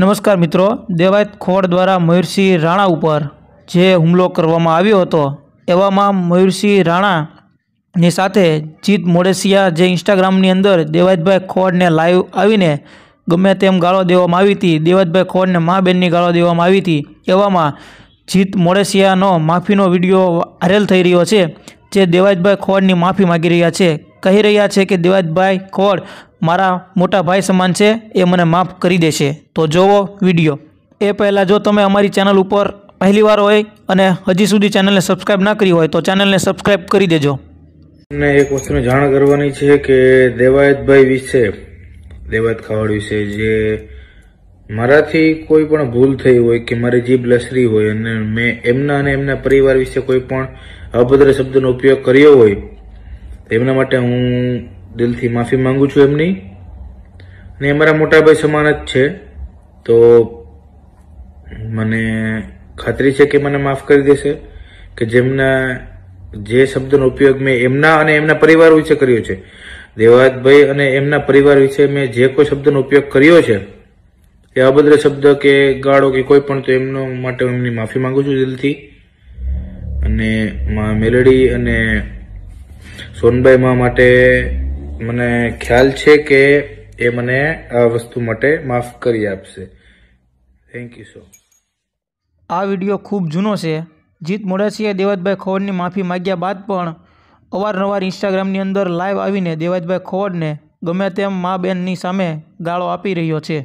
નમસ્કાર મિત્રો દેવાયત ખોડ દ્વારા મયુરસિંહ રાણા ઉપર જે હુમલો કરવામાં આવ્યો હતો એવામાં મયુરસિંહ રાણાની સાથે જીત મોડેસિયા જે ઇન્સ્ટાગ્રામની અંદર દેવાયતભાઈ ખોડને લાઈવ આવીને ગમે તેમ ગાળો દેવામાં આવી હતી દેવાયતભાઈ ખોડને મા બહેનની ગાળો દેવામાં આવી હતી એવામાં જીત મોડેસિયાનો માફીનો વિડીયો વાયરલ થઈ રહ્યો છે જે દેવાયતભાઈ ખોડની માફી માગી રહ્યા છે કહી રહ્યા છે કે દેવાજભાઈ ખોડ મારા મોટા ભાઈ સમાન છે એ મને માફ કરી દેશે તો જુઓ વિડીયો એ પહેલાં જો તમે અમારી ચેનલ ઉપર પહેલીવાર હોય અને હજી સુધી ચેનલને સબસ્ક્રાઈબ ના કરી હોય તો ચેનલને સબસ્ક્રાઈબ કરી દેજો મને એક વસ્તુને જાણ કરવાની છે કે દેવાયતભાઈ વિશે દેવાયત ખાવડ વિશે જે મારાથી કોઈ પણ ભૂલ થઈ હોય કે મારી જીભ લસરી હોય અને મેં એમના અને એમના પરિવાર વિશે કોઈ પણ અભદ્ર શબ્દનો ઉપયોગ કર્યો હોય તેમના માટે હું દિલથી માફી માંગુ છું એમની અને અમારા મોટાભાઈ સમાન જ છે તો મને ખાતરી છે કે મને માફ કરી દેશે કે જેમના જે શબ્દનો ઉપયોગ મેં એમના અને એમના પરિવાર વિશે કર્યો છે દેવાતભાઈ અને એમના પરિવાર વિશે મેં જે કોઈ શબ્દનો ઉપયોગ કર્યો છે એ અભદ્ર શબ્દ કે ગાળો કે કોઈ પણ તો એમનો માટે હું એમની માફી માંગુ છું દિલથી અને મા મેલડી અને સોનભાઈમાં માટે મને ખ્યાલ છે કે એ મને આ વસ્તુ માટે માફ કરી આપશે થેન્ક યુ સો આ વિડીયો ખૂબ જૂનો છે જીત મોડાસીએ દેવતભાઈ ખોવડની માફી માગ્યા બાદ પણ અવારનવાર ઇન્સ્ટાગ્રામની અંદર લાઈવ આવીને દેવતભાઈ ખોવડને ગમે તેમ મા બહેનની સામે ગાળો આપી રહ્યો છે